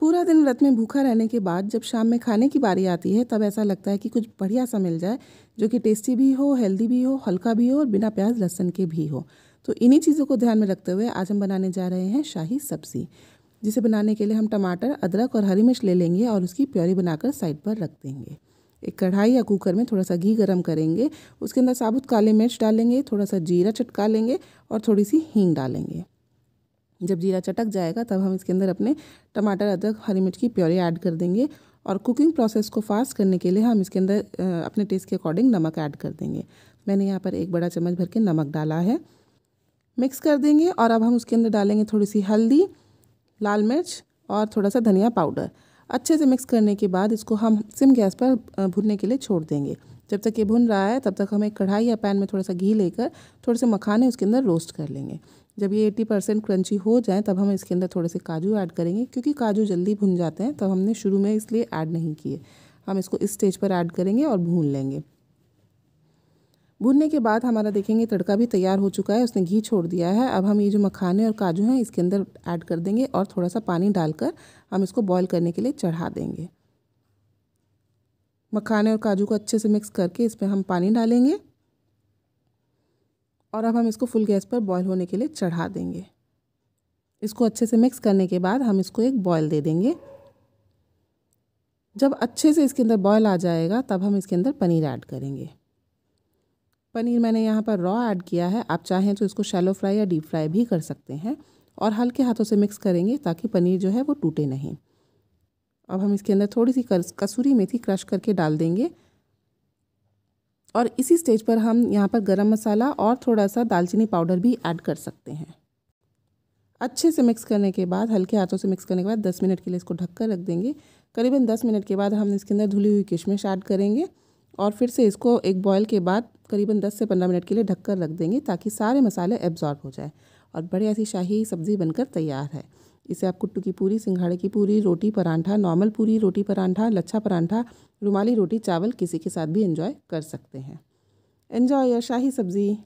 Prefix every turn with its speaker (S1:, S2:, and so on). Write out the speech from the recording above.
S1: पूरा दिन व्रत में भूखा रहने के बाद जब शाम में खाने की बारी आती है तब ऐसा लगता है कि कुछ बढ़िया सा मिल जाए जो कि टेस्टी भी हो हेल्दी भी हो हल्का भी हो और बिना प्याज लहसन के भी हो तो इन्हीं चीज़ों को ध्यान में रखते हुए आज हम बनाने जा रहे हैं शाही सब्ज़ी जिसे बनाने के लिए हम टमाटर अदरक और हरी मिर्च ले लेंगे और उसकी प्योरी बनाकर साइड पर रख देंगे एक कढ़ाई या कुकर में थोड़ा सा घी गरम करेंगे उसके अंदर साबुत काले मिर्च डालेंगे थोड़ा सा जीरा चटका लेंगे और थोड़ी सी हींग डालेंगे जब जीरा चटक जाएगा तब हम इसके अंदर अपने टमाटर अदरक हरी मिर्च की प्योरी ऐड कर देंगे और कुकिंग प्रोसेस को फास्ट करने के लिए हम इसके अंदर अपने टेस्ट के अकॉर्डिंग नमक ऐड कर देंगे मैंने यहाँ पर एक बड़ा चम्मच भर के नमक डाला है मिक्स कर देंगे और अब हम उसके अंदर डालेंगे थोड़ी सी हल्दी लाल मिर्च और थोड़ा सा धनिया पाउडर अच्छे से मिक्स करने के बाद इसको हम सिम गैस पर भुनने के लिए छोड़ देंगे जब तक ये भुन रहा है तब तक हम एक कढ़ाई या पैन में थोड़ा सा घी लेकर थोड़े से मखाने उसके अंदर रोस्ट कर लेंगे जब ये 80 परसेंट क्रंची हो जाए तब हम इसके अंदर थोड़े से काजू ऐड करेंगे क्योंकि काजू जल्दी भुन जाते हैं तब हमने शुरू में इसलिए ऐड नहीं किए हम इसको इस स्टेज पर ऐड करेंगे और भून लेंगे भूनने के बाद हमारा देखेंगे तड़का भी तैयार हो चुका है उसने घी छोड़ दिया है अब हम ये जो मखाने और काजू हैं इसके अंदर ऐड कर देंगे और थोड़ा सा पानी डालकर हम इसको बॉईल करने के लिए चढ़ा देंगे मखाने और काजू को अच्छे से मिक्स करके इस पर हम पानी डालेंगे और अब हम इसको फुल गैस पर बॉयल होने के लिए चढ़ा देंगे इसको अच्छे से मिक्स करने के बाद हम इसको एक बॉयल दे देंगे जब अच्छे से इसके अंदर बॉयल आ जाएगा तब हम इसके अंदर पनीर ऐड करेंगे पनीर मैंने यहाँ पर रॉ ऐड किया है आप चाहें तो इसको शैलो फ्राई या डीप फ्राई भी कर सकते हैं और हल्के हाथों से मिक्स करेंगे ताकि पनीर जो है वो टूटे नहीं अब हम इसके अंदर थोड़ी सी कसूरी मेथी क्रश करके डाल देंगे और इसी स्टेज पर हम यहाँ पर गरम मसाला और थोड़ा सा दालचीनी पाउडर भी ऐड कर सकते हैं अच्छे से मिक्स करने के बाद हल्के हाथों से मिक्स करने के बाद दस मिनट के लिए इसको ढक कर रख देंगे करीबन दस मिनट के बाद हम इसके अंदर धुली हुई किशमिश ऐड करेंगे और फिर से इसको एक बॉयल के बाद करीबन दस से पंद्रह मिनट के लिए ढक कर रख देंगे ताकि सारे मसाले एब्जॉर्ब हो जाए और बढ़िया सी शाही सब्ज़ी बनकर तैयार है इसे आप कुट्टू की पूरी सिंघाड़े की पूरी रोटी परांठा नॉर्मल पूरी रोटी परांठा लच्छा परांठा रुमाली रोटी चावल किसी के साथ भी इंजॉय कर सकते हैं एंजॉय या शाही सब्ज़ी